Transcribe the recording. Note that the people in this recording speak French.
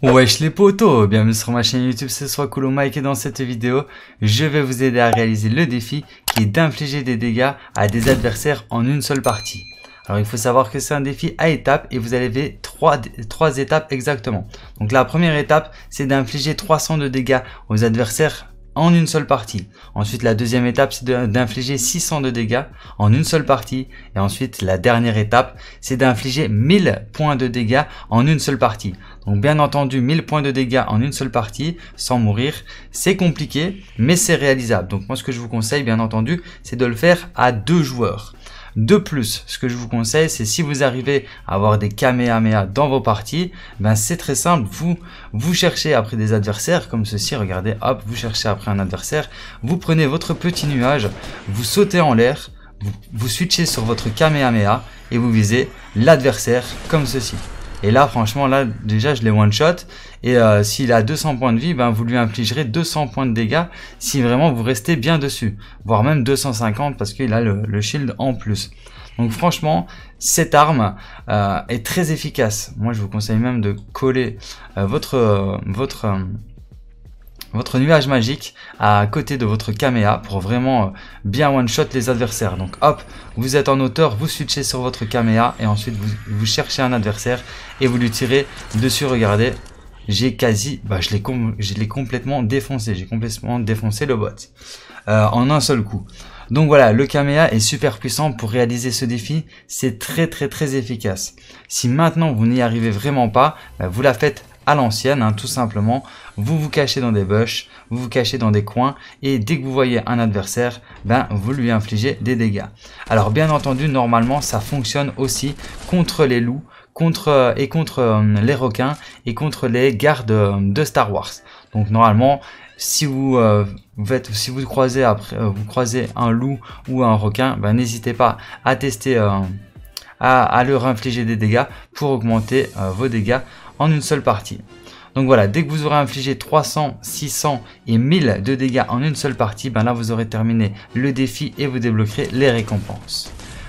Wesh les potos, bienvenue sur ma chaîne YouTube, ce soit cool Mike et dans cette vidéo, je vais vous aider à réaliser le défi qui est d'infliger des dégâts à des adversaires en une seule partie. Alors il faut savoir que c'est un défi à étapes et vous allez trois, trois étapes exactement. Donc la première étape, c'est d'infliger 300 de dégâts aux adversaires en une seule partie. Ensuite, la deuxième étape, c'est d'infliger 600 de dégâts en une seule partie. Et ensuite, la dernière étape, c'est d'infliger 1000 points de dégâts en une seule partie. Donc bien entendu, 1000 points de dégâts en une seule partie, sans mourir, c'est compliqué, mais c'est réalisable. Donc moi, ce que je vous conseille, bien entendu, c'est de le faire à deux joueurs. De plus, ce que je vous conseille, c'est si vous arrivez à avoir des Kamehameha dans vos parties, ben c'est très simple, vous, vous cherchez après des adversaires comme ceci, regardez, hop, vous cherchez après un adversaire, vous prenez votre petit nuage, vous sautez en l'air, vous, vous switchez sur votre Kamehameha et vous visez l'adversaire comme ceci. Et là, franchement, là, déjà, je l'ai one-shot. Et euh, s'il a 200 points de vie, ben, vous lui infligerez 200 points de dégâts si vraiment vous restez bien dessus. Voire même 250 parce qu'il a le, shield en plus. Donc franchement, cette arme euh, est très efficace. Moi, je vous conseille même de coller euh, votre nuage magique à côté de votre caméa pour vraiment bien one-shot les adversaires. Donc hop, vous êtes en hauteur, vous switchez sur votre caméa et ensuite vous cherchez un adversaire et vous lui tirez dessus, regardez, j'ai quasi, bah, je l'ai complètement défoncé, j'ai complètement défoncé le bot euh, en un seul coup. Donc voilà, le Kamea est super puissant pour réaliser ce défi, c'est très très très efficace. Si maintenant vous n'y arrivez vraiment pas, bah, vous la faites à l'ancienne, hein, tout simplement. Vous vous cachez dans des bûches, vous vous cachez dans des coins, et dès que vous voyez un adversaire, ben vous lui infligez des dégâts. Alors bien entendu, normalement, ça fonctionne aussi contre les loups, contre, euh, et contre euh, les requins et contre les gardes euh, de Star Wars. Donc normalement, si vous, croisez après, vous croisez un loup ou un requin, bah, n'hésitez pas à tester, à, leur infliger des dégâts pour augmenter vos dégâts en une seule partie. Donc voilà, dès que vous aurez infligé 300, 600 et 1000 de dégâts en une seule partie, bah, là vous aurez terminé le défi et vous débloquerez les récompenses.